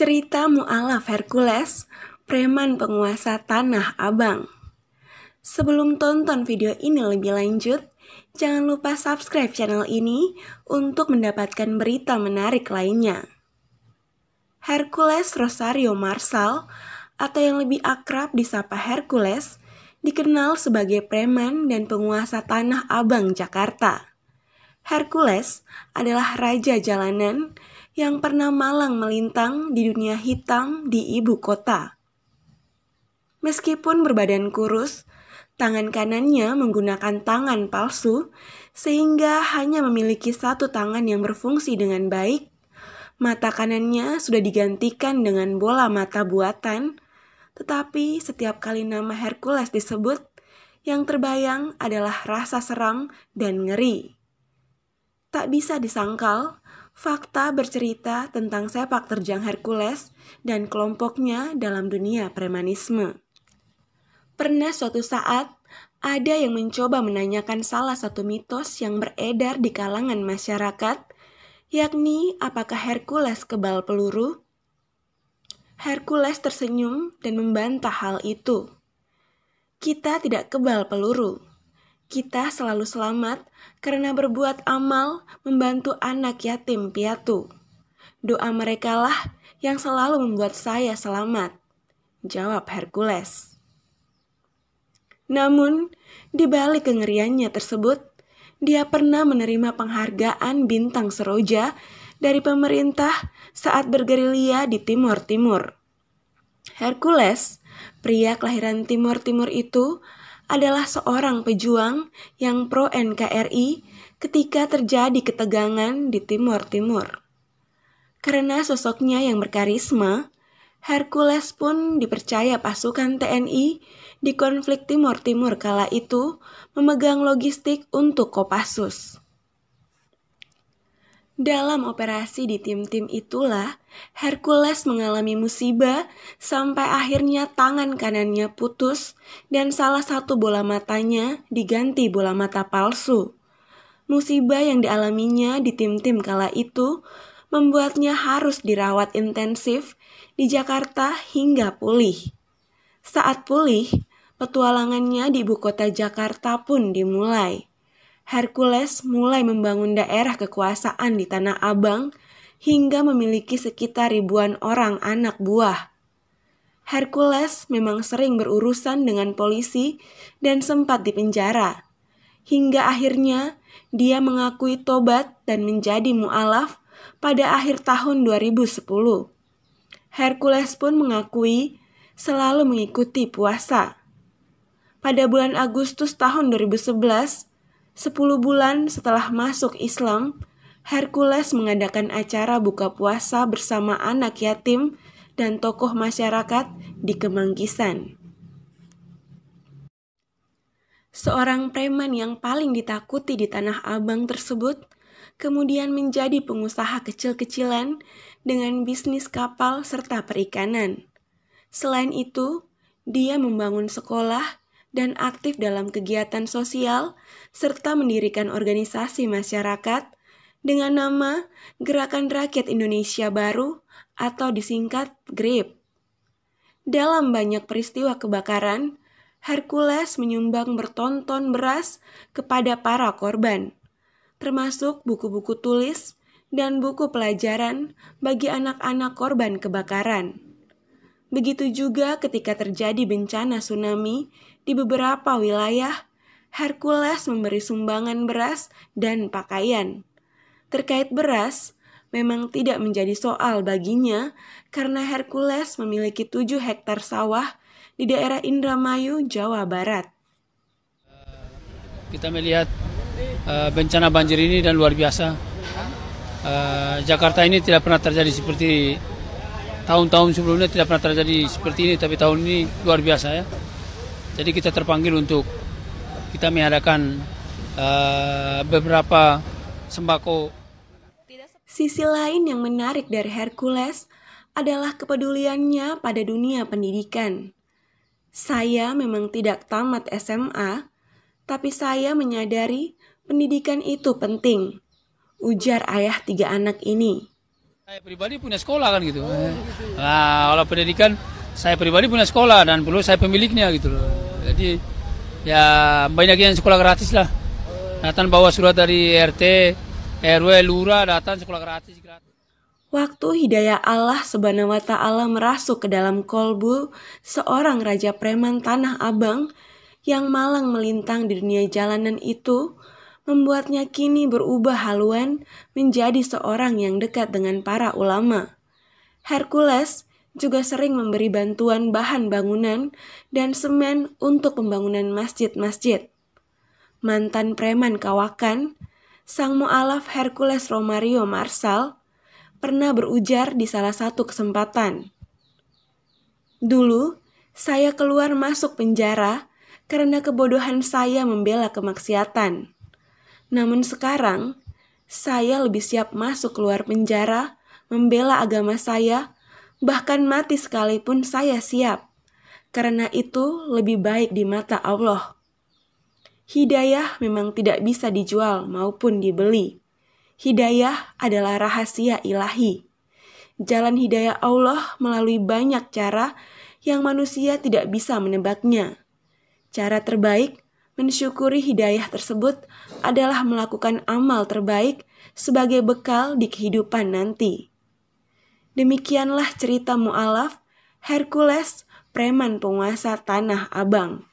cerita mu'alaf Hercules, preman penguasa Tanah Abang. Sebelum tonton video ini lebih lanjut, jangan lupa subscribe channel ini untuk mendapatkan berita menarik lainnya. Hercules Rosario Marsal, atau yang lebih akrab disapa Hercules, dikenal sebagai preman dan penguasa Tanah Abang Jakarta. Hercules adalah raja jalanan yang pernah malang melintang di dunia hitam di ibu kota. Meskipun berbadan kurus, tangan kanannya menggunakan tangan palsu sehingga hanya memiliki satu tangan yang berfungsi dengan baik. Mata kanannya sudah digantikan dengan bola mata buatan, tetapi setiap kali nama Hercules disebut, yang terbayang adalah rasa seram dan ngeri. Tak bisa disangkal fakta bercerita tentang sepak terjang Hercules dan kelompoknya dalam dunia premanisme. Pernah suatu saat, ada yang mencoba menanyakan salah satu mitos yang beredar di kalangan masyarakat, yakni apakah Hercules kebal peluru? Hercules tersenyum dan membantah hal itu. Kita tidak kebal peluru, kita selalu selamat karena berbuat amal membantu anak yatim piatu. Doa merekalah yang selalu membuat saya selamat, jawab Hercules. Namun, di balik kengeriannya tersebut, dia pernah menerima penghargaan bintang seroja dari pemerintah saat bergerilya di Timur Timur. Hercules, pria kelahiran Timur Timur itu, adalah seorang pejuang yang pro NKRI ketika terjadi ketegangan di Timur Timur. Karena sosoknya yang berkarisma, Hercules pun dipercaya pasukan TNI di konflik Timur Timur kala itu memegang logistik untuk Kopassus. Dalam operasi di tim-tim itulah, Hercules mengalami musibah sampai akhirnya tangan kanannya putus dan salah satu bola matanya diganti bola mata palsu. Musibah yang dialaminya di tim-tim kala itu membuatnya harus dirawat intensif di Jakarta hingga pulih. Saat pulih, petualangannya di ibu kota Jakarta pun dimulai. Hercules mulai membangun daerah kekuasaan di Tanah Abang hingga memiliki sekitar ribuan orang anak buah. Hercules memang sering berurusan dengan polisi dan sempat dipenjara. Hingga akhirnya dia mengakui tobat dan menjadi mualaf pada akhir tahun 2010. Hercules pun mengakui selalu mengikuti puasa. Pada bulan Agustus tahun 2011, 10 bulan setelah masuk Islam, Hercules mengadakan acara buka puasa bersama anak yatim dan tokoh masyarakat di Kemangkisan. Seorang preman yang paling ditakuti di Tanah Abang tersebut kemudian menjadi pengusaha kecil-kecilan dengan bisnis kapal serta perikanan. Selain itu, dia membangun sekolah dan aktif dalam kegiatan sosial, serta mendirikan organisasi masyarakat dengan nama Gerakan Rakyat Indonesia Baru atau disingkat GRIP. Dalam banyak peristiwa kebakaran, Hercules menyumbang bertonton beras kepada para korban, termasuk buku-buku tulis dan buku pelajaran bagi anak-anak korban kebakaran. Begitu juga ketika terjadi bencana tsunami di beberapa wilayah, Hercules memberi sumbangan beras dan pakaian. Terkait beras, memang tidak menjadi soal baginya karena Hercules memiliki 7 hektar sawah di daerah Indramayu, Jawa Barat. Kita melihat uh, bencana banjir ini dan luar biasa. Uh, Jakarta ini tidak pernah terjadi seperti tahun-tahun sebelumnya tidak pernah terjadi seperti ini, tapi tahun ini luar biasa ya. Jadi kita terpanggil untuk kita mengadakan uh, beberapa sembako. Sisi lain yang menarik dari Hercules adalah kepeduliannya pada dunia pendidikan. Saya memang tidak tamat SMA, tapi saya menyadari pendidikan itu penting. Ujar ayah tiga anak ini. Saya pribadi punya sekolah kan gitu. Nah, kalau pendidikan saya pribadi punya sekolah dan perlu saya pemiliknya gitu loh. Jadi ya banyak yang sekolah gratis lah. Datang bawa surat dari RT, RW, lurah, datang sekolah gratis. gratis. Waktu hidayah Allah subhanahu wa ta'ala merasuk ke dalam kolbu seorang raja preman Tanah Abang yang malang melintang di dunia jalanan itu membuatnya kini berubah haluan menjadi seorang yang dekat dengan para ulama. Hercules juga sering memberi bantuan bahan bangunan dan semen untuk pembangunan masjid-masjid. Mantan preman Kawakan, sang mualaf Hercules Romario Marsal, pernah berujar di salah satu kesempatan. Dulu, saya keluar masuk penjara karena kebodohan saya membela kemaksiatan. Namun sekarang, saya lebih siap masuk keluar penjara membela agama saya bahkan mati sekalipun saya siap. Karena itu lebih baik di mata Allah. Hidayah memang tidak bisa dijual maupun dibeli. Hidayah adalah rahasia ilahi. Jalan hidayah Allah melalui banyak cara yang manusia tidak bisa menebaknya. Cara terbaik mensyukuri hidayah tersebut adalah melakukan amal terbaik sebagai bekal di kehidupan nanti. Demikianlah cerita mu'alaf Hercules, preman penguasa Tanah Abang.